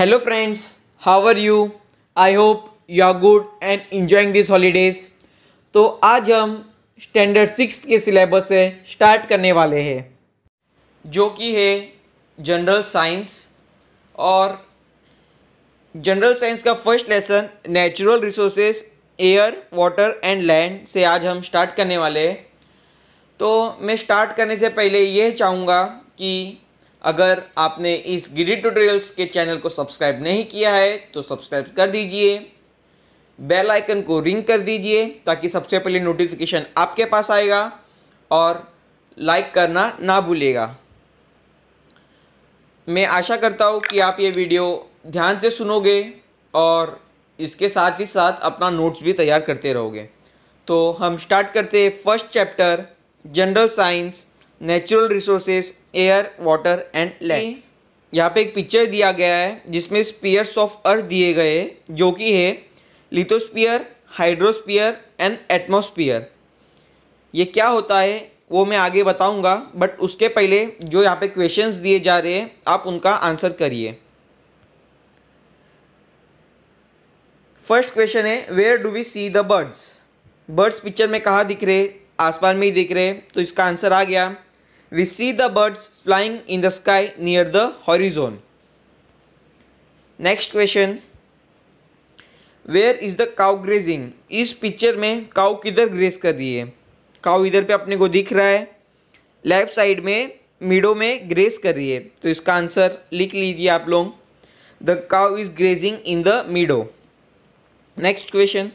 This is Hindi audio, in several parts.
Hello friends how are you I hope you are good and enjoying this holidays तो आज हम स्टैंडर्ड सिक्स के सिलेबस से स्टार्ट करने वाले हैं जो कि है जनरल साइंस और जनरल साइंस का first lesson natural resources air water and land से आज हम स्टार्ट करने वाले हैं तो मैं स्टार्ट करने से पहले यह चाहूँगा कि अगर आपने इस गिरी ट्यूटोरियल्स के चैनल को सब्सक्राइब नहीं किया है तो सब्सक्राइब कर दीजिए बेल आइकन को रिंग कर दीजिए ताकि सबसे पहले नोटिफिकेशन आपके पास आएगा और लाइक करना ना भूलेगा मैं आशा करता हूँ कि आप ये वीडियो ध्यान से सुनोगे और इसके साथ ही साथ अपना नोट्स भी तैयार करते रहोगे तो हम स्टार्ट करते हैं first chapter general science natural resources air water and land यहाँ पे एक पिक्चर दिया गया है जिसमें स्पीयर्स ऑफ अर्थ दिए गए जो कि है लिथोस्पियर हाइड्रोस्पियर एंड एटमोस्पियर ये क्या होता है वो मैं आगे बताऊंगा बट उसके पहले जो यहाँ पे क्वेश्चंस दिए जा रहे हैं आप उनका आंसर करिए फर्स्ट क्वेश्चन है where do we see the birds birds picture में कहाँ दिख रहे आसमान में ही दिख रहे तो इसका आंसर आ गया we see the birds flying in the sky near the horizon. Next question where is the cow grazing इस पिक्चर में काउ किधर ग्रेस कर रही है काउ इधर पे अपने को दिख रहा है लेफ्ट साइड में मिडो में ग्रेस कर रही है तो इसका आंसर लिख लीजिए आप लोग the cow is grazing in the meadow next question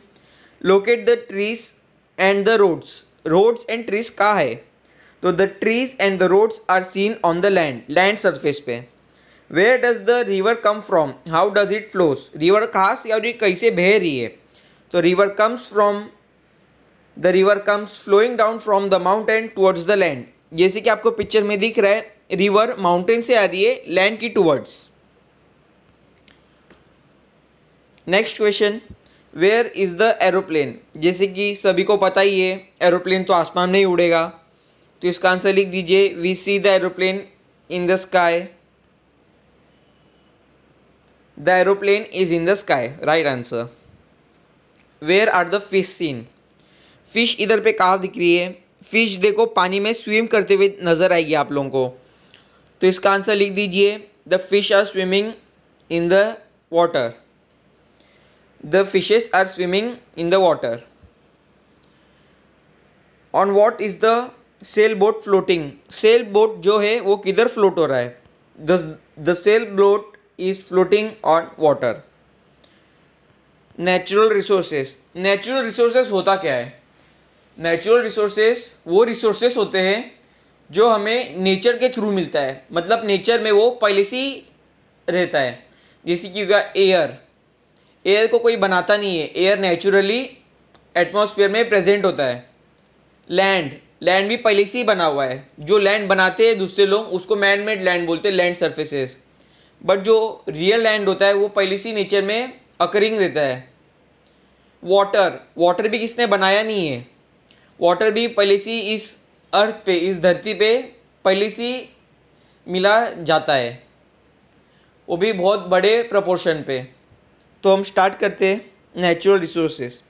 locate the trees and the roads roads and trees कहाँ है तो the trees and the roads are seen on the land land surface पे where does the river come from how does it flows river खास से और ये कैसे बह रही है तो river comes from the river comes flowing down from the mountain towards the land जैसे कि आपको पिक्चर में दिख रहा है रिवर माउंटेन से आ रही है लैंड की towards next question where is the aeroplane जैसे कि सभी को पता ही है एरोप्लेन तो आसमान में ही उड़ेगा तो इसका आंसर लिख दीजिए we see the aeroplane in the sky the aeroplane is in the sky right answer where are the fish seen fish इधर पे कहाँ दिख रही है फिश देखो पानी में स्विम करते हुए नज़र आएगी आप लोगों को तो इसका आंसर लिख दीजिए the fish are swimming in the water the fishes are swimming in the water on what is the sail boat floating sail boat जो है वो किधर फ्लोट हो रहा है the sail boat is floating on water natural resources natural resources होता क्या है नेचुरल रिसोर्सेस वो रिसोर्सेस होते हैं जो हमें नेचर के थ्रू मिलता है मतलब नेचर में वो पहले से ही रहता है जैसे कि होगा एयर एयर को कोई बनाता नहीं है एयर नेचुरली एटमॉस्फेयर में प्रेजेंट होता है लैंड लैंड भी पहले से ही बना हुआ है जो लैंड बनाते हैं दूसरे लोग उसको मैन मेड लैंड बोलते हैं लैंड सर्फेसेस बट जो रियल लैंड होता है वो पहले से नेचर में अकरिंग रहता है वाटर वाटर भी किसने बनाया नहीं है वाटर भी पहले से इस अर्थ पे इस धरती पे पहले से मिला जाता है वो भी बहुत बड़े प्रपोर्शन पे तो हम स्टार्ट करते हैं natural resources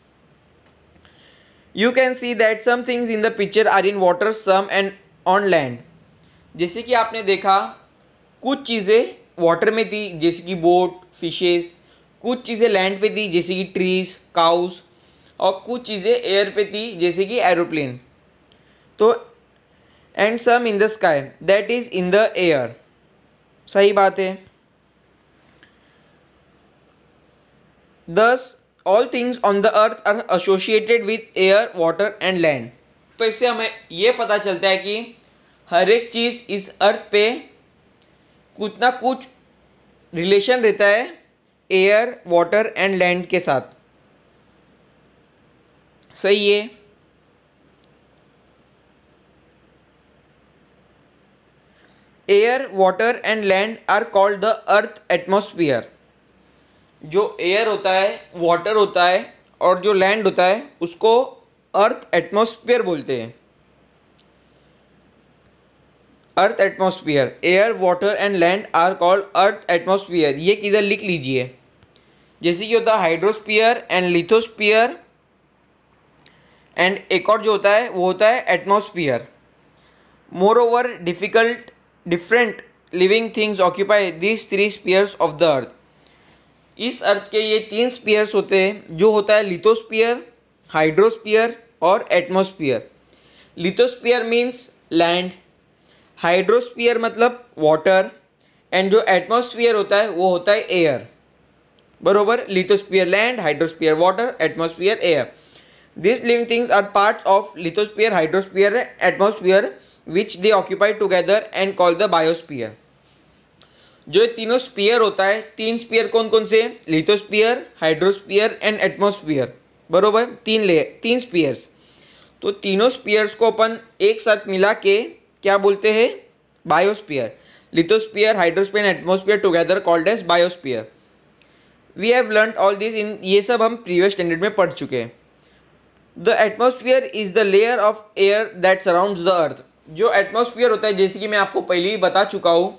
you can see that some things in the picture are in water some and on land जैसे कि आपने देखा कुछ चीज़ें वाटर में थी जैसे कि बोट फिशेस कुछ चीज़ें लैंड पे थी जैसे कि ट्रीज काउस और कुछ चीज़ें एयर पे थी जैसे कि एरोप्लेन तो and some in the sky that is in the air सही बात है thus all things on the earth are associated with air water and land तो इससे हमें यह पता चलता है कि हर एक चीज़ इस अर्थ पे कुछ ना कुछ रिलेशन रहता है एयर वाटर एंड लैंड के साथ सही है air water and land are called the earth atmosphere जो एयर होता है वाटर होता है और जो लैंड होता है उसको अर्थ एटमॉस्फेयर बोलते हैं earth atmosphere air water and land are called earth atmosphere ये किधर लिख लीजिए जैसे कि होता है हाइड्रोस्पियर एंड लिथोस्पियर एंड एक और जो होता है वो होता है atmosphere moreover difficult different living things occupy this three spheres of the earth इस अर्थ के ये तीन स्पीयर्स होते हैं जो होता है लिथोस्पियर हाइड्रोस्पियर और atmosphere lithosphere means land hydrosphere मतलब वाटर एंड जो एटमोस्फियर होता है वो होता है एयर बरोबर lithosphere land hydrosphere water atmosphere air this living things are parts of lithosphere hydrosphere atmosphere which they occupy together and call the biosphere जो ये तीनों स्पीयर होता है तीन स्पीयर कौन कौन से लिथोस्पियर हाइड्रोस्पियर एंड एटमोस्पियर बरोबर तीन ले तीन स्पीयर्स तो तीनों स्पीयर्स को अपन एक साथ मिला के क्या बोलते हैं biosphere lithosphere hydrosphere and atmosphere together called as biosphere we have learn all this in ये सब हम प्रीवियस स्टैंडर्ड में पढ़ चुके हैं the atmosphere is the layer of air that surround the earth जो एटमोस्फियर होता है जैसे कि मैं आपको पहले ही बता चुका हूँ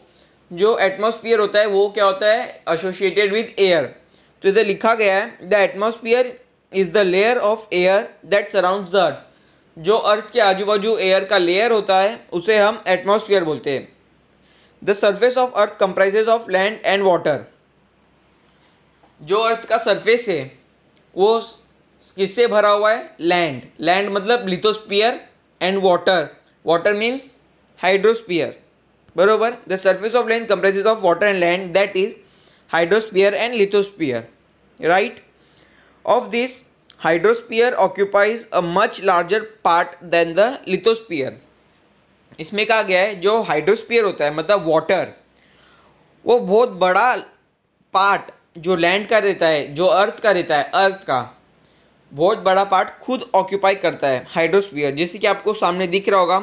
जो एटमोसफियर होता है वो क्या होता है एसोशिएटेड विद एयर तो इधर लिखा गया है the atmosphere is the layer of air that surround the earth जो अर्थ के आजू बाजू एयर का लेयर होता है उसे हम एटमोसफियर बोलते हैं the surface of earth comprises of land and water जो अर्थ का सरफेस है वो किससे भरा हुआ है लैंड लैंड मतलब lithosphere and water water means hydrosphere बराबर the surface of land comprises of water and land that is hydrosphere and lithosphere right of this hydrosphere occupies a much larger part than the lithosphere इसमें कहा गया है जो हाइड्रोस्पियर होता है मतलब वाटर वो बहुत बड़ा पार्ट जो लैंड का रहता है जो अर्थ का रहता है अर्थ का बहुत बड़ा पार्ट खुद ऑक्यूपाई करता है हाइड्रोस्पियर जैसे कि आपको सामने दिख रहा होगा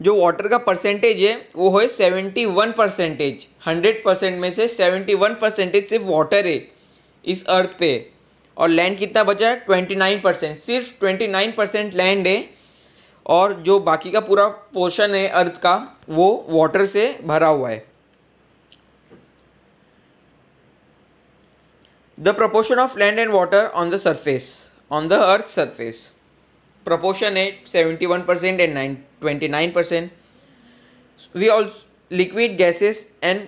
जो वाटर का परसेंटेज है वो है seventy one percentage hundred percent में से सेवेंटी वन परसेंटेज सिर्फ वाटर है इस अर्थ पे और लैंड कितना बचा है ट्वेंटी नाइन परसेंट सिर्फ ट्वेंटी नाइन परसेंट लैंड है और जो बाकी का पूरा पोर्शन है अर्थ का वो वाटर से भरा हुआ है the proportion of land and water on the surface on the earth surface proportion है seventy one percent and nine 29 percent we also liquid gases and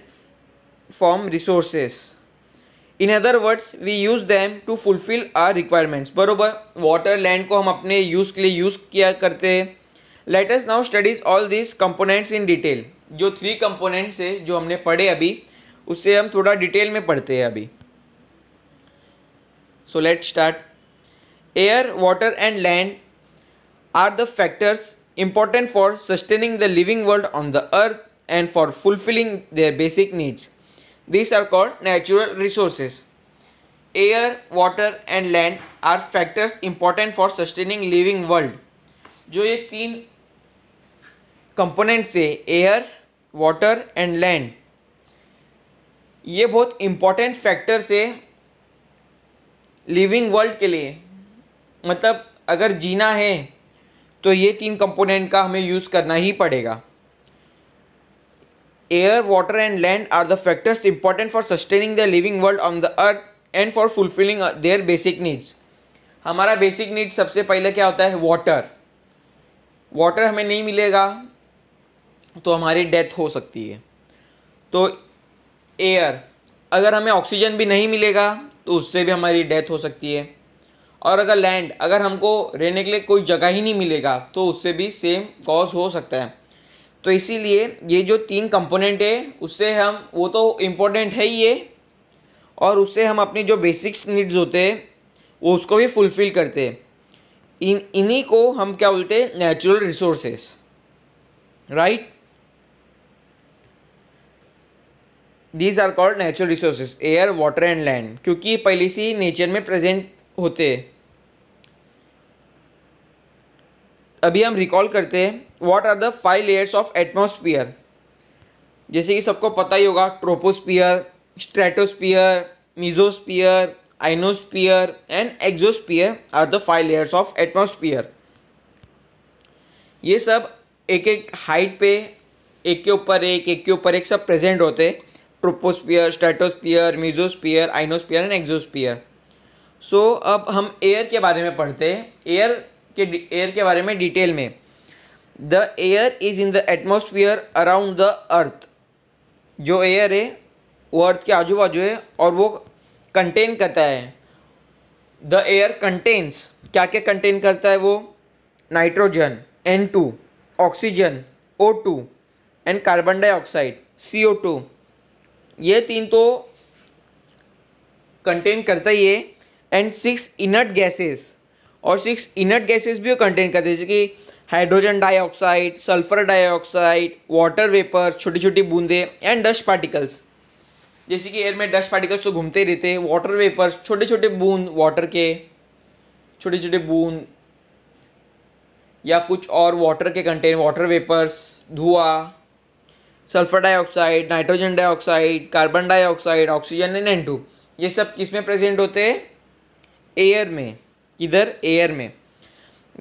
form resources in other words we use them to fulfil our requirements बरोबर वाटर लैंड को हम अपने यूज़ के लिए यूज़ किया करते हैं latest now studies all this components in detail जो थ्री कंपोनेंट्स है जो हमने पढ़े अभी उससे हम थोड़ा डिटेल में पढ़ते हैं अभी so let start air water and land are the factors important for sustaining the living world on the earth and for fulfilling their basic needs. These are called natural resources. Air, water and land are factors important for sustaining living world. jo ye teen components hai air water and land ये बहुत इम्पॉर्टेंट फैक्टर्स है लिविंग वर्ल्ड के लिए मतलब अगर जीना है तो ये तीन कंपोनेंट का हमें यूज़ करना ही पड़ेगा air water and land are the factors important for sustaining the living world on the earth and for fulfilling their basic needs हमारा बेसिक नीड सबसे पहले क्या होता है वाटर वाटर हमें नहीं मिलेगा तो हमारी डेथ हो सकती है तो एयर अगर हमें ऑक्सीजन भी नहीं मिलेगा तो उससे भी हमारी डेथ हो सकती है और अगर लैंड अगर हमको रहने के लिए कोई जगह ही नहीं मिलेगा तो उससे भी सेम कॉज हो सकता है तो इसीलिए ये जो तीन कंपोनेंट है उससे हम वो तो इम्पोर्टेंट है ही ये और उससे हम अपनी जो बेसिक्स नीड्स होते हैं वो उसको भी फुलफ़िल करते हैं इन इन्हीं को हम क्या बोलते हैं natural resources right these are called natural resources air water and land क्योंकि पहले से ही नेचर में प्रेजेंट होते अभी हम रिकॉल करते हैं what are the five layers of atmosphere जैसे कि सबको पता ही होगा troposphere stratosphere mesosphere ionosphere and exosphere are the five layers of atmosphere ये सब एक एक हाइट पे एक के ऊपर एक एक के ऊपर एक सब प्रेजेंट होते troposphere stratosphere mesosphere ionosphere and exosphere so so, अब हम एयर के बारे में पढ़ते हैं एयर के एयर के बारे में डिटेल में the air is in the atmosphere around the earth जो एयर है वो अर्थ के आजू बाजू है और वो कंटेन करता है द एयर कंटेन्स क्या क्या कंटेन करता है वो nitrogen N two oxygen O two and carbon dioxide C O two ये तीन तो कंटेन करता ही है एंड सिक्स इनर्ट गैसेस और सिक्स इनर्ट गैसेस भी वो कंटेन करते हैं जैसे कि hydrogen dioxide sulphur dioxide water vapour छोटी छोटी बूंदे एंड डस्ट पार्टिकल्स जैसे कि एयर में डस्ट पार्टिकल्स तो घूमते रहते हैं वाटर वेपर्स छोटे छोटे बूंद वाटर के छोटे छोटे बूंद या कुछ और वाटर के कंटेन वाटर वेपर्स धुआं sulphur dioxide nitrogen dioxide carbon dioxide oxygen and N ये सब किस में प्रेजेंट होते हैं एयर में किधर एयर में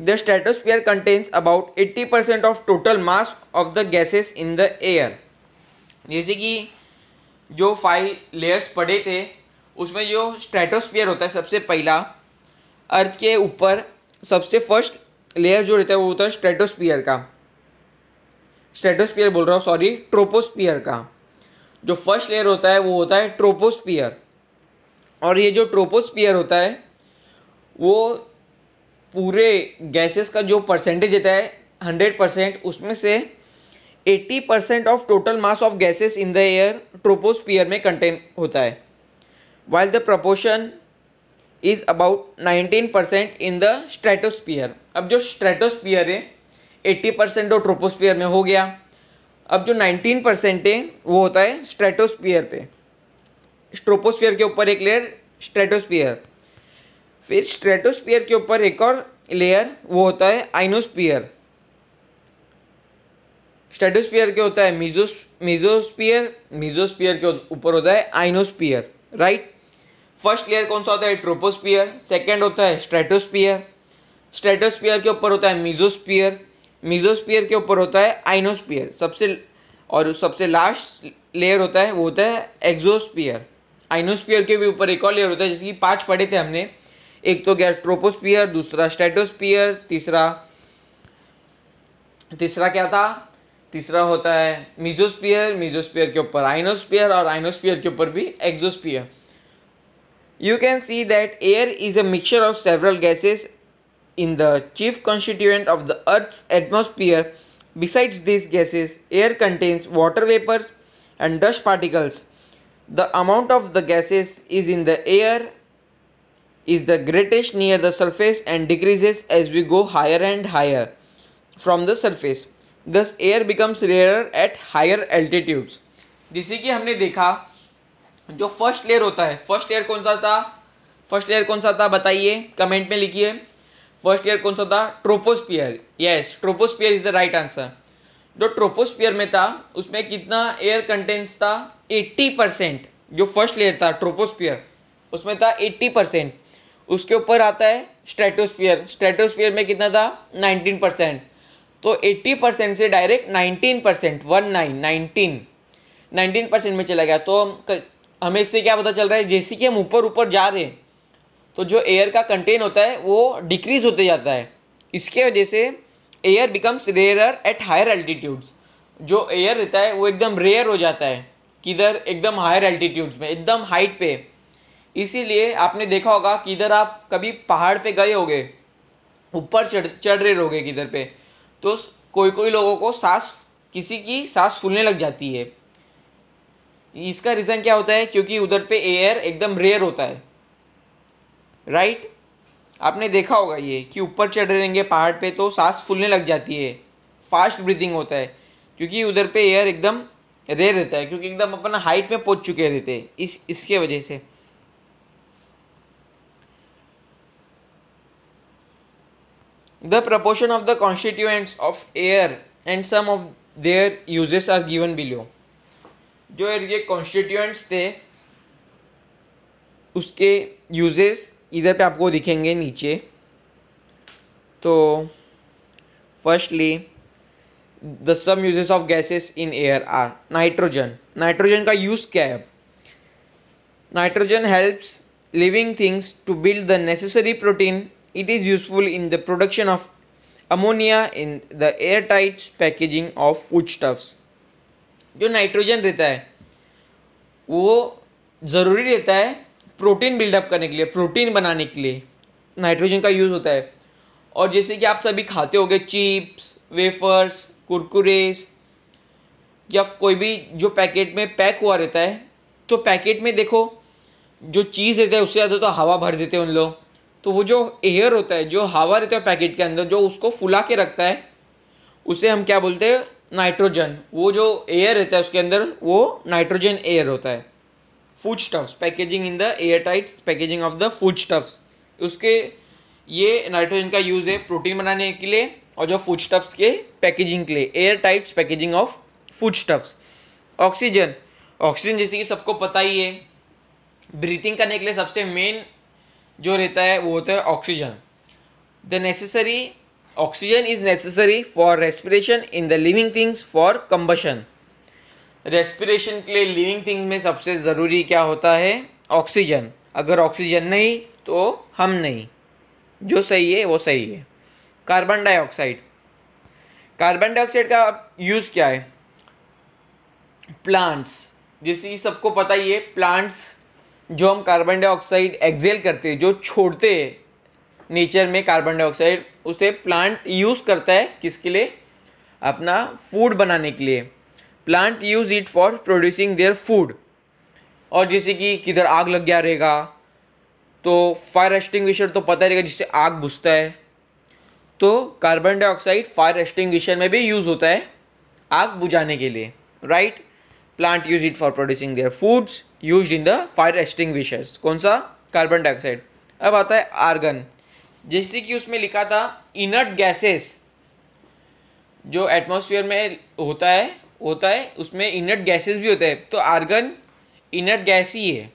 the stratosphere contains about 80 percent of total mass of the gases in the air जैसे कि जो फाइव लेयर्स पड़े थे उसमें जो स्ट्रेटोस्फीयर होता है सबसे पहला अर्थ के ऊपर सबसे फर्स्ट लेयर जो रहता है वो होता है स्ट्रेटोस्फीयर का स्ट्रेटोस्फीयर बोल रहा हूँ सॉरी ट्रोपोस्फीयर का जो फर्स्ट लेयर होता है वो होता है ट्रोपोस्फीयर और ये जो ट्रोपोस्फीयर होता है वो पूरे गैसेस का जो परसेंटेज देता है हंड्रेड परसेंट उसमें से eighty percent of total mass of gases in the air troposphere में कंटेन होता है while the proportion is about nineteen percent in the stratosphere अब जो स्ट्रेटोस्पियर है एट्टी परसेंट वो ट्रोपोस्पियर में हो गया अब जो नाइनटीन परसेंट है वो होता है स्ट्रेटोस्पियर पे स्ट्रोपोस्पियर के ऊपर एक लेयर स्ट्रेटोस्पियर फिर स्ट्रेटोस्पियर के ऊपर एक और लेयर वो होता है आइनोस्पियर स्ट्रेटोस्पियर के होता है मीजोस मीजोस्पियर मीजोस्पियर के ऊपर होता है आइनोस्पियर राइट फर्स्ट लेयर कौन सा होता है ट्रोपोस्पियर सेकेंड होता है स्ट्रेटोस्पियर स्ट्रेटोस्पियर के ऊपर होता है मीजोस्पियर मीजोस्पियर के ऊपर होता है आइनोस्पियर सबसे और सबसे लास्ट लेयर होता है वो होता है एग्जोस्पियर आइनोस्पियर के भी ऊपर एक और लेयर होता है जिसकी पाँच पढ़े थे हमने एक तो गया ट्रोपोस्पियर दूसरा स्टेटोस्पियर तीसरा तीसरा क्या था तीसरा होता है मीजोस्पियर मीजोस्पियर के ऊपर आइनोस्पियर और आइनोस्पियर के ऊपर भी exosphere you can see that air is a mixture of several gases in the chief constituent of the earth atmosphere besides this gases air contains water vapours and dust particles the amount of the gases is in the air is the greatest near the surface and decreases as we go higher and higher from the surface. Thus, air becomes rarer at higher altitudes. जैसे कि हमने देखा जो फर्स्ट लेयर होता है फर्स्ट लेयर कौन सा था फर्स्ट लेयर कौन सा था बताइए कमेंट में लिखिए फर्स्ट लेयर कौन सा था troposphere yes troposphere is the right answer जो ट्रोपोस्पियर में था उसमें कितना एयर कंटेंट्स था 80 परसेंट जो फर्स्ट लेयर था ट्रोपोस्पियर उसमें था 80 परसेंट उसके ऊपर आता है स्ट्रेटोस्फीयर स्ट्रेटोस्फीयर में कितना था 19 परसेंट तो 80 परसेंट से direct 19 percent one nine nineteen nineteen percent में चला गया तो हमें इससे क्या पता चल रहा है जैसे कि हम ऊपर ऊपर जा रहे हैं तो जो एयर का कंटेन होता है वो डिक्रीज होते जाता है इसके वजह से air becomes rare at higher altitudes जो एयर रहता है वो एकदम रेयर हो जाता है किधर एकदम हायर एल्टीट्यूड्स में एकदम हाइट पे इसीलिए आपने देखा होगा कि इधर आप कभी पहाड़ पे गए होगे ऊपर चढ़ चढ़ रहे रहोगे किधर पे तो कोई कोई लोगों को सांस किसी की सांस फूलने लग जाती है इसका रीज़न क्या होता है क्योंकि उधर पे एयर एकदम रेयर होता है राइट आपने देखा होगा ये कि ऊपर चढ़ रहेंगे पहाड़ पे तो सांस फूलने लग जाती है फास्ट ब्रीदिंग होता है क्योंकि उधर पे एयर एकदम रेयर रहता है क्योंकि एकदम अपन हाइट में पहुंच चुके रहते हैं इस इसके वजह से The proportion of the constituents of air and some of their uses are given below. जो ये कॉन्स्टिट्यूएंट्स थे उसके यूजेस इधर पे आपको दिखेंगे नीचे तो firstly the some uses of gases in air are nitrogen nitrogen का यूज़ क्या है nitrogen helps living things to build the necessary protein It is useful in the production of ammonia in the airtight packaging of foodstuffs. जो नाइट्रोजन रहता है वो ज़रूरी रहता है प्रोटीन बिल्डअप करने के लिए प्रोटीन बनाने के लिए नाइट्रोजन का यूज़ होता है और जैसे कि आप सभी खाते होंगे चिप्स वेफर्स कुरकुरेस या कोई भी जो पैकेट में पैक हुआ रहता है तो पैकेट में देखो जो चीज़ रहता है उससे ज़्यादा तो हवा भर देते हैं उन लोग तो वो जो एयर होता है जो हवा रहता है पैकेट के अंदर जो उसको फुला के रखता है उसे हम क्या बोलते हैं नाइट्रोजन वो जो एयर रहता है उसके अंदर वो नाइट्रोजन एयर होता है food stuffs packaging in the air tights packaging of the food stuffs उसके ये नाइट्रोजन का यूज़ है प्रोटीन बनाने के लिए और जो फूड स्टफ्स के पैकेजिंग के लिए air tights packaging of food stuffs oxygen oxygen जैसे कि सबको पता ही है ब्रीथिंग करने के लिए सबसे मेन जो रहता है वो होता है oxygen the necessary oxygen is necessary for respiration in the living things for combustion respiration के लिए लिविंग थिंग्स में सबसे ज़रूरी क्या होता है ऑक्सीजन अगर ऑक्सीजन नहीं तो हम नहीं जो सही है वो सही है कार्बन डाइऑक्साइड कार्बन डाइऑक्साइड का यूज़ क्या है प्लांट्स जैसे सबको पता ही है प्लांट्स जो हम कार्बन डाइऑक्साइड एक्जेल करते हैं जो छोड़ते हैं नेचर में कार्बन डाइऑक्साइड उसे प्लांट यूज़ करता है किसके लिए अपना फूड बनाने के लिए plant use it for producing their food और जैसे कि किधर आग लग गया रहेगा तो फायर एस्टिंग तो पता रहेगा जिससे आग बुझता है तो कार्बन डाइऑक्साइड फायर एस्टिंग में भी यूज़ होता है आग बुझाने के लिए right plant use it for producing their foods use in the fire extinguishers कौन सा कार्बन डाइऑक्साइड अब आता है आर्गन जैसे कि उसमें लिखा था इनर्ट गैसेस जो एटमोसफियर में होता है होता है उसमें इनर्ट गैसेस भी होते हैं तो आर्गन इनर्ट गैस ही है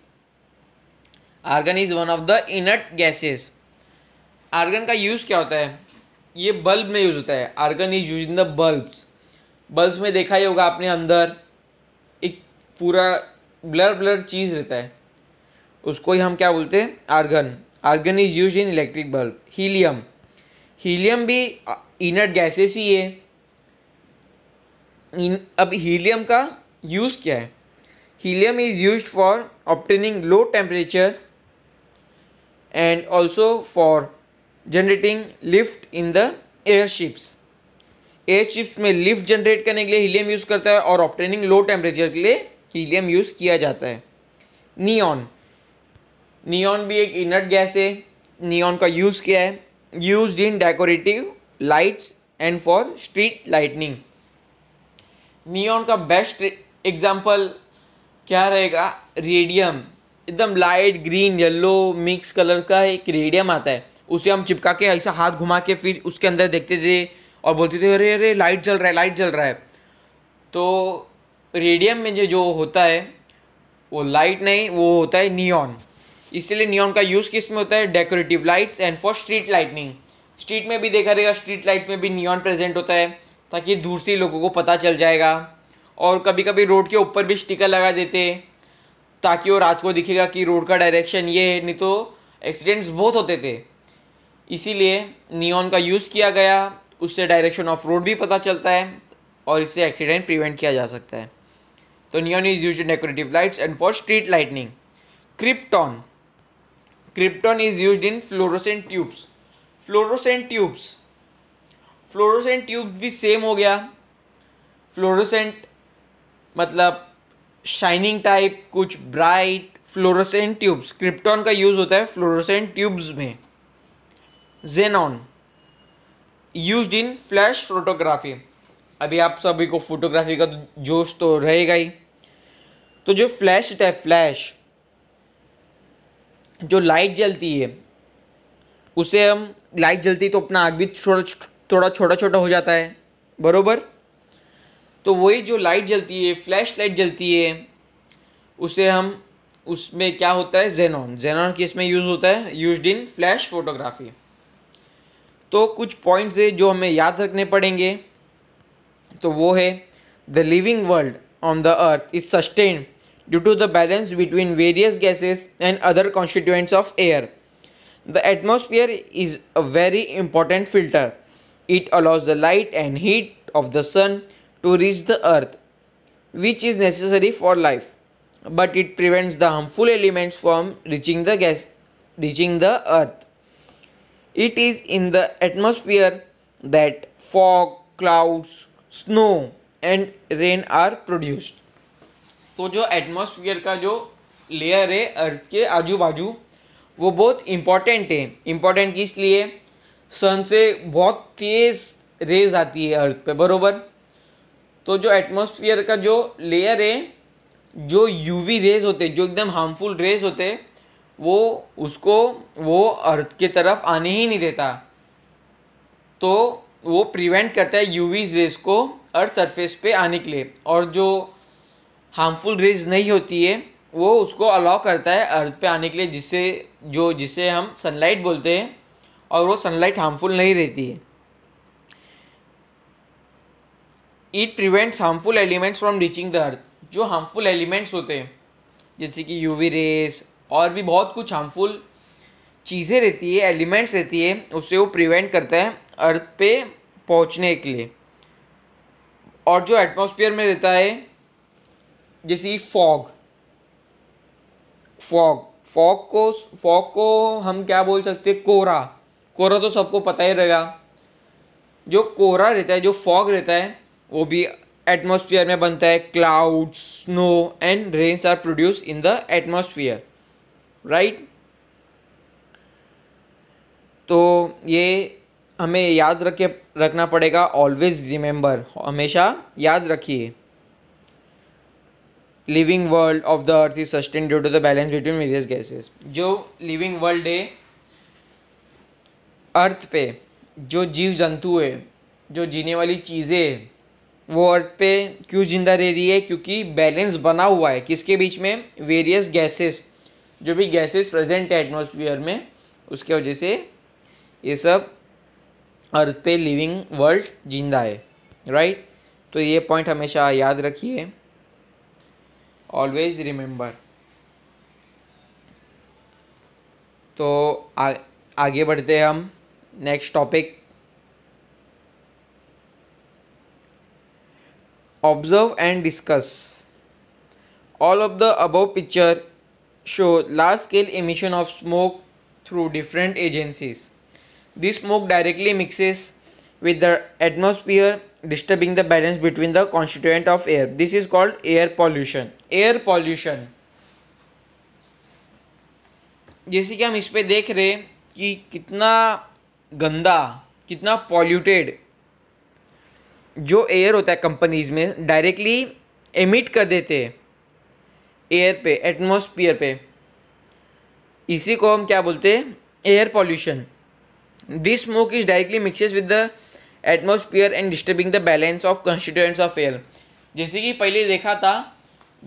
argon is one of the inert gases argon का यूज़ क्या होता है ये बल्ब में यूज़ होता है argon is use in the bulbs bulbs में देखा ही होगा आपने अंदर एक पूरा ब्लर ब्लर चीज़ रहता है उसको ही हम क्या बोलते हैं argon argon is use in electric bulb helium helium भी इनर्ट गैसेस ही है इन अब हीलियम का यूज़ क्या है helium is use for obtaining low temperature and also for generating lift in the airships airships में लिफ्ट जनरेट करने के लिए हीलियम यूज़ करता है और ऑप्टेनिंग लो टेम्परेचर के लिए हीलियम यूज़ किया जाता है नियॉन नियॉन भी एक इनर्ट गैस है नियॉन का यूज़ क्या है use in decorative lights and for street lightning neon का बेस्ट एग्जाम्पल क्या रहेगा रेडियम एकदम light green yellow mix colours का एक रेडियम आता है उसे हम चिपका के ऐसा हाथ घुमा के फिर उसके अंदर देखते थे और बोलते थे अरे अरे लाइट जल रहा है लाइट जल रहा है तो रेडियम में जो जो होता है वो लाइट नहीं वो होता है नियॉन इसलिए नियॉन का यूज़ किस में होता है decorative lights and for street lightning street में भी देखा जाएगा स्ट्रीट लाइट में भी नियॉन प्रेजेंट होता है ताकि दूर से लोगों को पता चल जाएगा और कभी कभी रोड के ऊपर भी स्टिकर लगा देते ताकि वो रात को दिखेगा कि रोड का डायरेक्शन ये है नहीं तो एक्सीडेंट्स बहुत होते थे इसीलिए नियॉन का यूज़ किया गया उससे डायरेक्शन ऑफ रोड भी पता चलता है और इससे एक्सीडेंट प्रिवेंट किया जा सकता है तो neon is use decorative lights and for street lightning krypton krypton is use in fluorescent tubes fluorescent tubes fluorescent tubes भी सेम हो गया फ्लोरोसेंट मतलब शाइनिंग टाइप कुछ ब्राइट फ्लोरोसेंट ट्यूब्स क्रिप्टॉन का यूज़ होता है फ्लोरोसेंट ट्यूब्स में xenon use in flash photography अभी आप सभी को फोटोग्राफी का जोश तो रहेगा ही तो जो फ्लैश है फ्लैश जो लाइट जलती है उसे हम लाइट जलती तो अपना आग भी थोड़ा थोड़ा छोटा छोटा हो जाता है बरोबर तो वही जो लाइट जलती है फ्लैश लाइट जलती है उसे हम उसमें क्या होता है जेनॉन जेनॉन किस में यूज़ होता है यूज इन फ्लैश फोटोग्राफी तो कुछ पॉइंट्स है जो हमें याद रखने पड़ेंगे तो वो है the living world on the earth is sustained due to the balance between various gases and other constituents of air. The atmosphere is a very important filter. It allows the light and heat of the sun to reach the earth, which is necessary for life. But it prevents the harmful elements from reaching the gas reaching the earth. It is in the atmosphere that fog, clouds, snow and rain are produced. तो जो एटमॉस्फेयर का जो लेयर है अर्थ के आजू बाजू वो बहुत इम्पॉर्टेंट है इम्पॉर्टेंट किस लिए सन से बहुत तेज़ रेज आती है अर्थ पे बरोबर तो जो एटमॉस्फेयर का जो लेयर है जो यूवी रेज होते जो एकदम हार्मफुल रेज होते वो उसको वो अर्थ के तरफ आने ही नहीं देता तो वो प्रिवेंट करता है यूवी रेज को अर्थ सरफेस पे आने के लिए और जो हार्मफुल रेज नहीं होती है वो उसको अलाउ करता है अर्थ पे आने के लिए जिससे जो जिसे हम सनलाइट बोलते हैं और वो सनलाइट हार्मफुल नहीं रहती है it prevents harmful elements from reaching the earth जो हार्मफुल एलिमेंट्स होते हैं जैसे कि यूवी रेस और भी बहुत कुछ हार्मफुल चीज़ें रहती है एलिमेंट्स रहती है उससे वो प्रिवेंट करता है अर्थ पे पहुंचने के लिए और जो एटमॉस्फेयर में रहता है जैसे कि फॉग फॉग फॉग को फॉग को हम क्या बोल सकते हैं कोरा कोरा तो सबको पता ही रहेगा जो कोहरा रहता है जो फॉग रहता है वो भी एटमोसफियर में बनता है clouds snow and rains are produce in the atmosphere right तो ये हमें याद रखे रखना पड़ेगा ऑलवेज रिमेंबर हमेशा याद रखिए living world of the earth is sustain due to the balance between various gases जो लिविंग वर्ल्ड है अर्थ पे जो जीव जंतु है जो जीने वाली चीज़ें है वो अर्थ पे क्यों ज़िंदा रह रही है क्योंकि बैलेंस बना हुआ है किसके बीच में वेरियस गैसेस जो भी गैसेस प्रेजेंट है एटमोसफियर में उसके वजह से ये सब अर्थ पे लिविंग वर्ल्ड जिंदा है राइट तो ये पॉइंट हमेशा याद रखिए ऑलवेज रिमेंबर तो आ, आगे बढ़ते हैं हम next topic observe and discuss all of the above picture show large scale emission of smoke through different agencies this smoke directly mixes with the atmosphere disturbing the balance between the constituent of air this is called air pollution air pollution जैसे कि हम इस पर देख रहे कि कितना गंदा कितना पॉल्यूटेड जो एयर होता है कंपनीज में डायरेक्टली एमिट कर देते एयर पे एटमोसफियर पे इसी को हम क्या बोलते हैं air pollution this smoke is directly mixes with the atmosphere and disturbing the balance of constituents of air जैसे कि पहले देखा था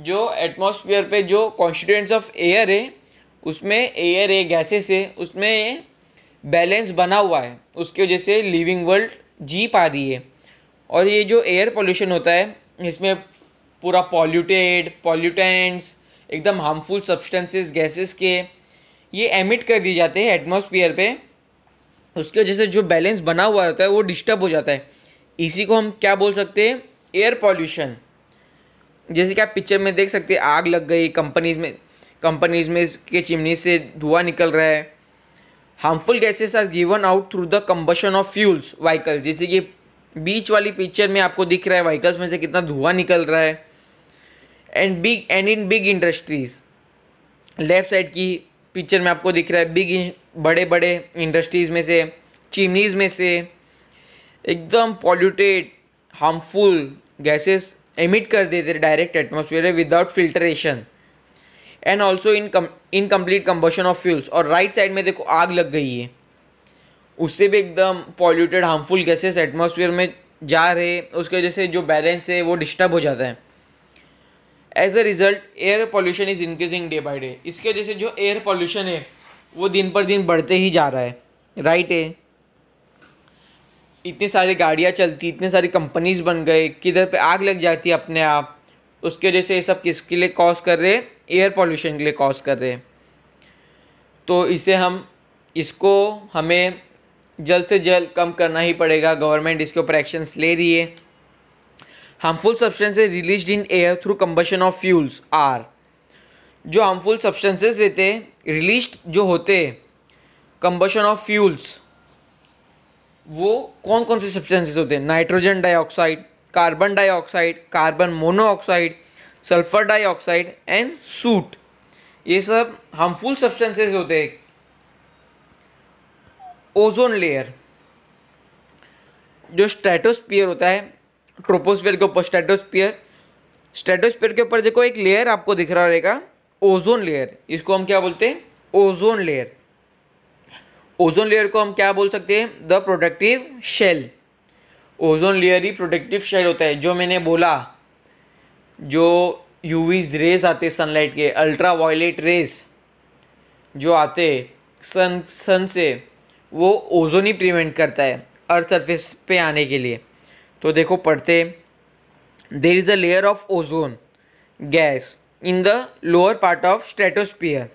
जो एटमोसफियर पे जो कॉन्स्टिट्यूएंट्स ऑफ एयर है उसमें एयर है गैसेस है उसमें बैलेंस बना हुआ है उसकी वजह से लिविंग वर्ल्ड जी पा रही है और ये जो एयर पोल्यूशन होता है इसमें पूरा पॉल्यूटेड पॉल्यूटेंट्स एकदम हार्मफुल सब्सटेंसेस गैसेस के ये एमिट कर दिए जाते हैं एटमोसफियर पे उसकी वजह से जो बैलेंस बना हुआ रहता है वो डिस्टर्ब हो जाता है इसी को हम क्या बोल सकते हैं एयर पॉल्यूशन जैसे कि आप पिक्चर में देख सकते हैं आग लग गई कंपनीज में कंपनीज में इसके चिमनी से धुआं निकल रहा है harmful gases are given out through the combustion of fuels vehicle जैसे कि बीच वाली पिक्चर में आपको दिख रहा है व्हीकल्स में से कितना धुआं निकल रहा है and big and in big industries left side की पिक्चर में आपको दिख रहा है बिग बड़े बड़े इंडस्ट्रीज़ में से चिमनीज़ में से एकदम पॉल्यूटेड हार्मफुल गैसेस एमिट कर देते direct atmosphere without filtration and also in कम इनकम्प्लीट कम्बोशन ऑफ फ्यूल्स और राइट साइड में देखो आग लग गई है उससे भी एकदम पॉल्यूटेड हार्मफुल गैसेस एटमोसफियर में जा रहे उसके वजह से जो बैलेंस है वो डिस्टर्ब हो जाता है as a result air pollution is increasing day by day इसके वजह से जो एयर पॉल्यूशन है वो दिन पर दिन बढ़ते ही जा रहा है राइट है इतनी सारी गाड़ियाँ चलती इतनी सारी कंपनीज बन गए किधर पे आग लग जाती है अपने आप उसके वजह से ये सब किसके लिए कॉज कर रहे हैं एयर पॉल्यूशन के लिए कॉज कर रहे हैं तो इसे हम इसको हमें जल्द से जल्द कम करना ही पड़ेगा गवर्नमेंट इसके ऊपर एक्शंस ले रही है harmful substances release in air through combustion of fuels are जो हार्मफुल सब्सटेंसेज लेते हैं रिलीज जो होते कंबशन ऑफ फ्यूल्स वो कौन कौन से सब्सटेंसेस होते हैं nitrogen dioxide carbon dioxide carbon monoxide sulphur dioxide and soot ये सब हार्मफुल सब्सटेंसेस होते हैं ओजोन लेयर जो स्ट्रेटोस्पियर होता है ट्रोपोस्पियर के ऊपर स्ट्रेटोस्पियर स्ट्रेटोस्पियर के ऊपर देखो एक लेयर आपको दिख रहा रहेगा ओजोन लेयर इसको हम क्या बोलते हैं ओजोन लेयर ओजोन लेयर को हम क्या बोल सकते हैं the productive shell ozone layer ही प्रोडक्टिव शेल होता है जो मैंने बोला जो यूवी रेज आते सनलाइट के अल्ट्रा वायलेट रेज जो आते सन सन से वो ओजोन ही प्रिवेंट करता है अर्थ सरफेस पे आने के लिए तो देखो पढ़ते there is a layer of ozone gas in the lower part of stratosphere.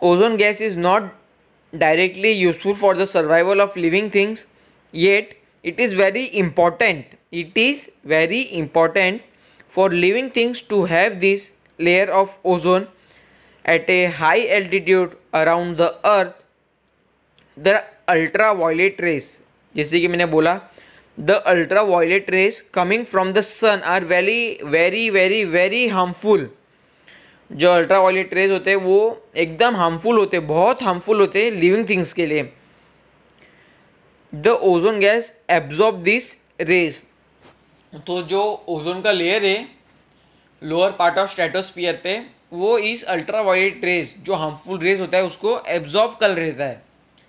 Ozone gas is not directly useful for the survival of living things yet it is very important it is very important for living things to have this layer of ozone at a high altitude around the earth the ultraviolet rays जैसे कि मैंने बोला the ultraviolet rays coming from the sun are very very very very harmful जो अल्ट्रावायलेट रेज होते हैं वो एकदम हार्मफुल होते हैं बहुत हार्मफुल होते हैं लिविंग थिंग्स के लिए the ozone gas absorb this rays तो जो ओजोन का लेयर है लोअर पार्ट ऑफ स्ट्रेटोस्फीयर पे वो इस अल्ट्रावायलेट रेज जो हार्मफुल रेज होता है उसको एब्जॉर्ब कर लेता है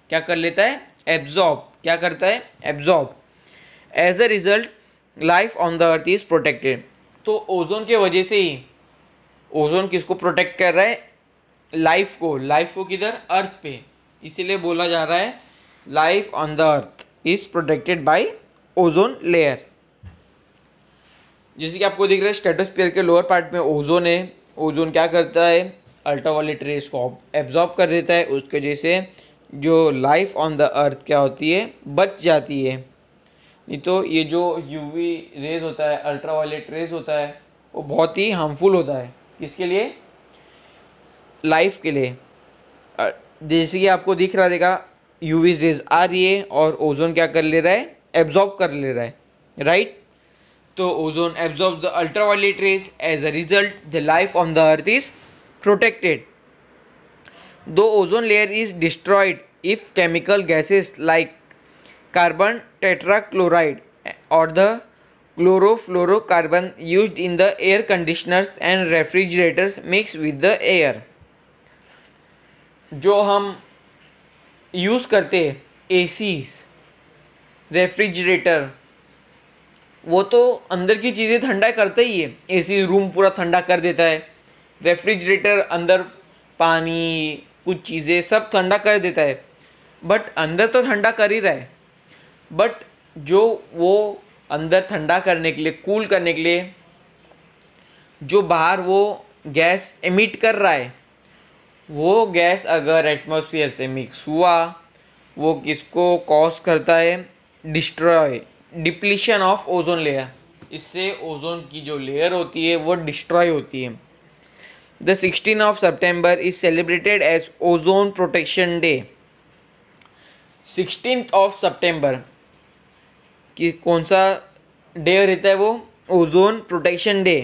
क्या कर लेता है एब्जॉर्ब क्या करता है absorb as a result life on the earth is protected तो ओजोन के वजह से ही ओजोन किसको प्रोटेक्ट कर रहा है लाइफ को लाइफ को किधर अर्थ पे इसीलिए बोला जा रहा है life on the earth is protected by ozone layer जैसे कि आपको दिख रहा है स्टेटोस्पियर के लोअर पार्ट में ओजोन है ओजोन क्या करता है अल्ट्रावायलेट रेस को एब्जॉर्ब कर देता है उसके वजह से जो लाइफ ऑन द अर्थ क्या होती है बच जाती है नहीं तो ये जो यूवी रेज होता है अल्ट्रा वायलेट रेज होता है वो बहुत ही हार्मफुल होता है किसके लिए लाइफ के लिए जैसे कि आपको दिख रहा रहेगा यूवी रेज आ रही है और ओजोन क्या कर ले रहा है एब्जॉर्ब कर ले रहा है राइट तो ozone absorb the ultra violet rays as a result the life on the earth is protected though ozone layer is destroyed if chemical gases like carbon tetrachloride or the chlorofluorocarbon used in the air conditioners and refrigerators mix with the air. जो हम यूज़ करते ए रेफ्रिजरेटर वो तो अंदर की चीज़ें ठंडा करता ही है एसी रूम पूरा ठंडा कर देता है रेफ्रिजरेटर अंदर पानी कुछ चीज़ें सब ठंडा कर देता है बट अंदर तो ठंडा कर ही रहा है बट जो वो अंदर ठंडा करने के लिए कूल करने के लिए जो बाहर वो गैस एमिट कर रहा है वो गैस अगर एटमॉस्फेयर से मिक्स हुआ वो किसको कॉज करता है destroy depletion of ozone layer इससे ओजोन की जो लेयर होती है वो डिस्ट्रॉय होती है the sixteen of September is celebrated as ozone protection day sixteen of September कि कौन सा डे रहता है वो ozone protection day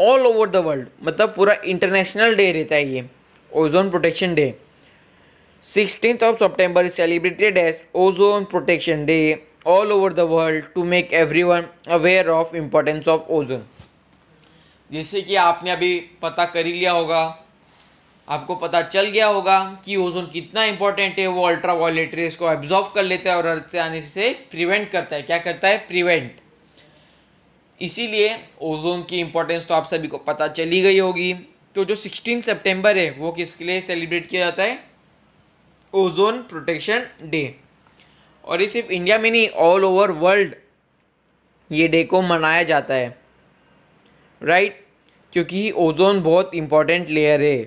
all over the world मतलब पूरा इंटरनेशनल डे रहता है ये ozone protection day sixteen of September is celebrated as ozone protection day all over the world to make everyone aware of importance of ozone जैसे कि आपने अभी पता कर ही लिया होगा आपको पता चल गया होगा कि ओजोन कितना इंपॉर्टेंट है वो अल्ट्रा वायलेट रेस को एब्जॉर्व कर लेता है और अर्थ से आने से प्रिवेंट करता है क्या करता है प्रिवेंट इसीलिए ओजोन की इंपॉर्टेंस तो आप सभी को पता चली गई होगी तो जो सिक्सटीन सेप्टेम्बर है वो किसके लिए सेलिब्रेट किया जाता है ओजोन प्रोटेक्शन डे और ये सिर्फ इंडिया में नहीं ऑल ओवर वर्ल्ड ये डे को मनाया जाता है राइट क्योंकि ओजोन बहुत इंपॉर्टेंट लेयर है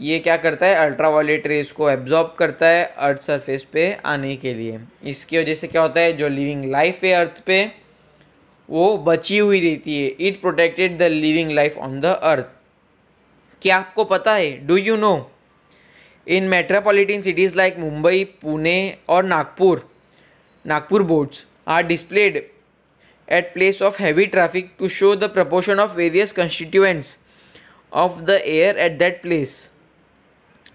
ये क्या करता है अल्ट्रा वायलेट रेस को एब्जॉर्ब करता है अर्थ सरफेस पे आने के लिए इसकी वजह से क्या होता है जो लिविंग लाइफ है अर्थ पे वो बची हुई रहती है it protected the living life on the earth क्या आपको पता है do you know in metropolitan cities like Mumbai Pune और Nagpur Nagpur boards are displayed at place of heavy traffic to show the proportion of various constituents of the air at that place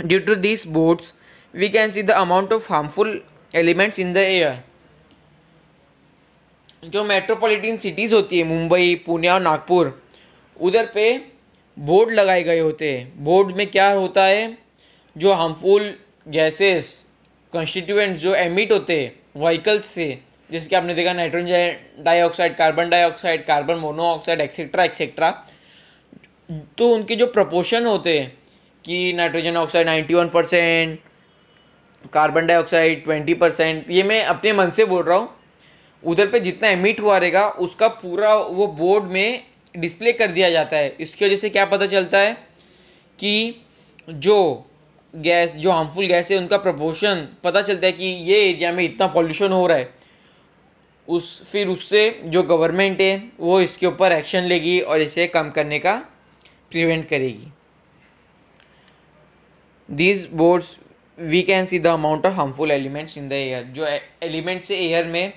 Due to these boats, we can see the amount of harmful elements in the air. जो मेट्रोपॉलिटन सिटीज़ होती है मुंबई पुणे और नागपुर उधर पे बोर्ड लगाए गए होते हैं बोर्ड में क्या होता है जो हार्मफुल गैसेस कंस्टिट्यूएंट्स जो एमिट होते हैं व्हीकल्स से जैसे कि आपने देखा nitrogen dioxide carbon dioxide carbon monoxide etcetera etcetera तो उनके जो प्रपोशन होते हैं कि nitrogen oxide ninety one percent carbon dioxide twenty percent ये मैं अपने मन से बोल रहा हूँ उधर पे जितना एमिट हुआ रहेगा उसका पूरा वो बोर्ड में डिस्प्ले कर दिया जाता है इसकी वजह से क्या पता चलता है कि जो गैस जो हार्मफुल गैस है उनका प्रपोशन पता चलता है कि ये एरिया में इतना पॉल्यूशन हो रहा है उस फिर उससे जो गवर्नमेंट है वो इसके ऊपर एक्शन लेगी और इसे कम करने का प्रिवेंट करेगी these boards we can see the amount of harmful elements in the air जो एलिमेंट्स है एयर में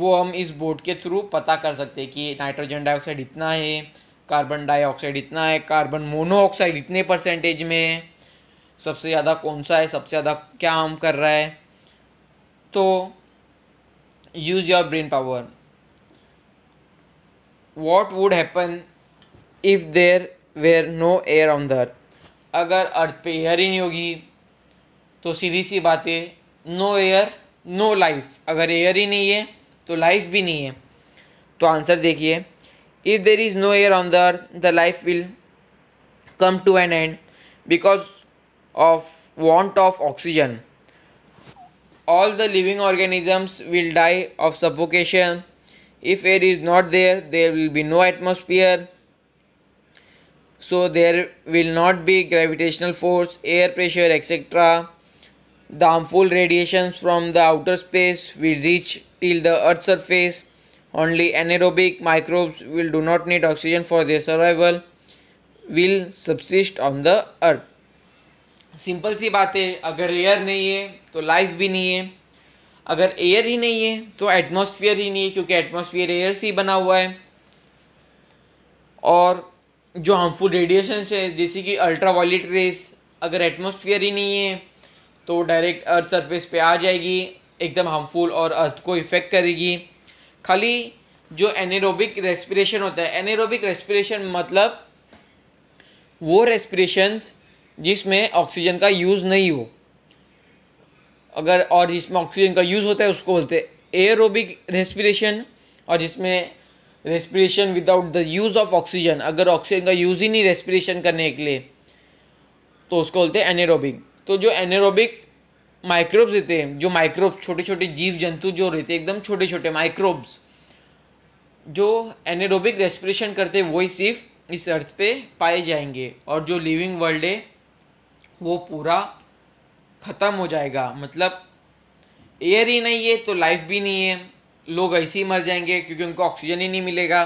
वो हम इस बोर्ड के थ्रू पता कर सकते हैं कि नाइट्रोजन डाइऑक्साइड इतना है कार्बन डाइऑक्साइड इतना है कार्बन मोनोऑक्साइड इतने परसेंटेज में है सबसे ज़्यादा कौन सा है सबसे ज़्यादा क्या हम कर रहा है तो use your brain power what would happen if there were no air on the earth अगर अर्थ पे एयर ही नहीं होगी तो सीधी सी बात है नो एयर नो लाइफ अगर एयर ही नहीं है तो लाइफ भी नहीं है तो आंसर देखिए if there is no air on the earth the life will come to an end because of want of oxygen all the living organisms will die of suffocation if air is not there there will be no atmosphere so there will not be gravitational force air pressure etc the harmful radiations from the outer space will reach till the earth surface only anaerobic microbes will do not need oxygen for their survival will subsist on the earth simple सी बात है अगर एयर नहीं है तो लाइफ भी नहीं है अगर एयर ही नहीं है तो एटमॉस्फेयर ही नहीं है क्योंकि एटमॉस्फेयर एयर से ही बना हुआ है और जो हार्मफुल रेडिएशन है जैसे कि अल्ट्रा वायलेट रेस अगर एटमोसफियर ही नहीं है तो डायरेक्ट अर्थ सरफेस पे आ जाएगी एकदम हार्मफुल और अर्थ को इफ़ेक्ट करेगी खाली जो एनेरोबिक रेस्पिरेशन होता है एनेरोबिक रेस्पिरेशन मतलब वो रेस्पिरेशंस जिसमें ऑक्सीजन का यूज़ नहीं हो अगर और जिसमें ऑक्सीजन का यूज़ होता है उसको बोलते हैं एरोबिक रेस्पिरेशन और जिसमें respiration without the use of oxygen अगर ऑक्सीजन का यूज़ ही नहीं रेस्पिरेशन करने के लिए तो उसको बोलते हैं एनेरोबिक तो जो एनेरोबिक माइक्रोब्स रहते हैं जो माइक्रोब्स छोटे छोटे जीव जंतु जो रहते हैं एकदम छोटे छोटे माइक्रोब्स जो एनेरोबिक रेस्पिरेशन करते हैं वही सिर्फ इस अर्थ पे पाए जाएंगे और जो लिविंग वर्ल्ड है वो पूरा ख़त्म हो जाएगा मतलब एयर ही नहीं है तो लाइफ भी नहीं है लोग ऐसे ही मर जाएंगे क्योंकि उनको ऑक्सीजन ही नहीं मिलेगा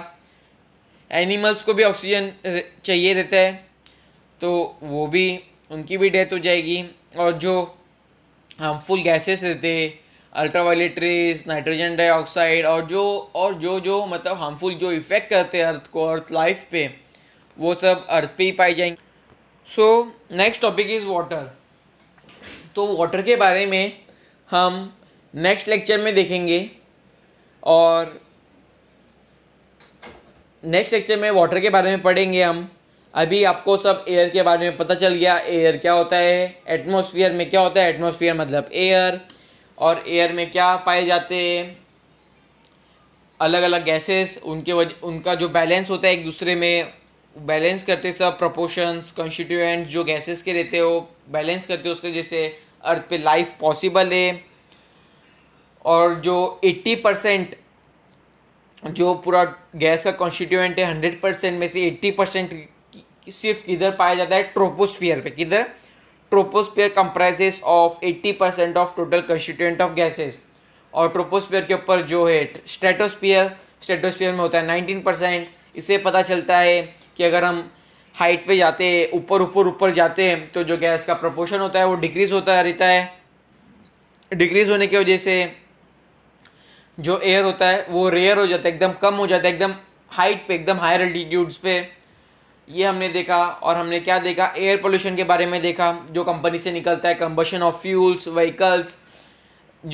एनिमल्स को भी ऑक्सीजन चाहिए रहता है तो वो भी उनकी भी डेथ हो जाएगी और जो हार्मफुल गैसेस रहते अल्ट्रावायलेट रेस नाइट्रोजन डाइऑक्साइड और जो और जो जो मतलब हार्मफुल जो इफ़ेक्ट करते हैं अर्थ को अर्थ लाइफ पे वो सब अर्थ पे ही पाए जाएंगे so next topic is water तो वाटर के बारे में हम नेक्स्ट लेक्चर में देखेंगे और नेक्स्ट लेक्चर में वाटर के बारे में पढ़ेंगे हम अभी आपको सब एयर के बारे में पता चल गया एयर क्या होता है एटमॉस्फेयर में क्या होता है एटमॉस्फेयर मतलब एयर और एयर में क्या पाए जाते हैं अलग अलग गैसेस उनके वजह उनका जो बैलेंस होता है एक दूसरे में बैलेंस करते सब प्रपोशंस कंस्टिट्यूएंट जो गैसेस के रहते हो बैलेंस करते हो उसके जैसे अर्थ पे लाइफ पॉसिबल है और जो 80 परसेंट जो पूरा गैस का कॉन्स्टिट्यूएंट है 100 परसेंट में से 80 परसेंट सिर्फ किधर पाया जाता है ट्रोपोस्फियर पे किधर troposphere comprises of 80 percent of total constituent of gases और ट्रोपोस्फियर के ऊपर जो है स्टेटोस्फियर स्टेटोस्फियर में होता है नाइनटीन परसेंट इससे पता चलता है कि अगर हम हाइट पे जाते हैं ऊपर ऊपर ऊपर जाते हैं तो जो गैस का प्रपोर्शन होता है वो डिक्रीज़ होता रहता है डिक्रीज़ होने की वजह से जो एयर होता है वो रेयर हो जाता है एकदम कम हो जाता है एकदम हाइट पे एकदम हायर एल्टीट्यूड्स पे ये हमने देखा और हमने क्या देखा एयर पोल्यूशन के बारे में देखा जो कंपनी से निकलता है कंबशन ऑफ फ्यूल्स व्हीकल्स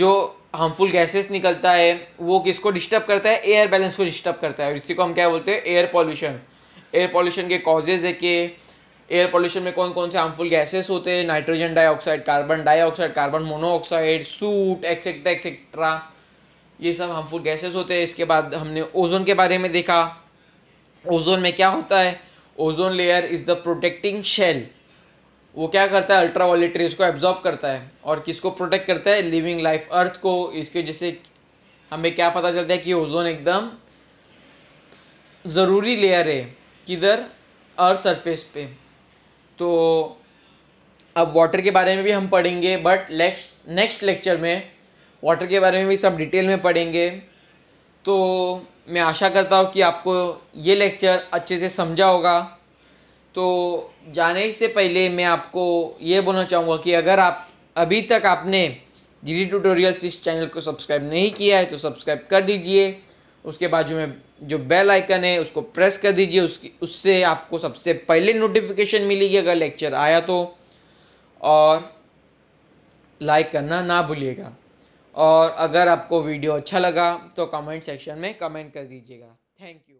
जो हार्मफुल गैसेस निकलता है वो किसको डिस्टर्ब करता है एयर बैलेंस को डिस्टर्ब करता है इसी को हम क्या बोलते हैं एयर पॉल्यूशन एयर पॉल्यूशन के कॉजेज़ देखिए एयर पॉल्यूशन में कौन कौन से हार्मफुल गैसेस होते हैं nitrogen dioxide carbon dioxide carbon monoxide soot etcetera etcetera ये सब हार्मफुल गैसेस होते हैं इसके बाद हमने ओजोन के बारे में देखा ओजोन में क्या होता है ozone layer is the protecting shell वो क्या करता है अल्ट्रा वायलेट रेज को एब्जॉर्ब करता है और किसको प्रोटेक्ट करता है लिविंग लाइफ अर्थ को इसके जैसे हमें क्या पता चलता है कि ओजोन एकदम ज़रूरी लेयर है किधर अर्थ सरफेस पे तो अब वाटर के बारे में भी हम पढ़ेंगे बट नेक्स्ट नेक्स्ट लेक्चर में वाटर के बारे में भी सब डिटेल में पढ़ेंगे तो मैं आशा करता हूँ कि आपको ये लेक्चर अच्छे से समझा होगा तो जाने से पहले मैं आपको ये बोलना चाहूँगा कि अगर आप अभी तक आपने गिरी ट्यूटोरियल्स इस चैनल को सब्सक्राइब नहीं किया है तो सब्सक्राइब कर दीजिए उसके बाजू में जो बेल आइकन है उसको प्रेस कर दीजिए उसकी उससे आपको सबसे पहले नोटिफिकेशन मिलेगी अगर लेक्चर आया तो और लाइक करना ना भूलिएगा और अगर आपको वीडियो अच्छा लगा तो कमेंट सेक्शन में कमेंट कर दीजिएगा थैंक यू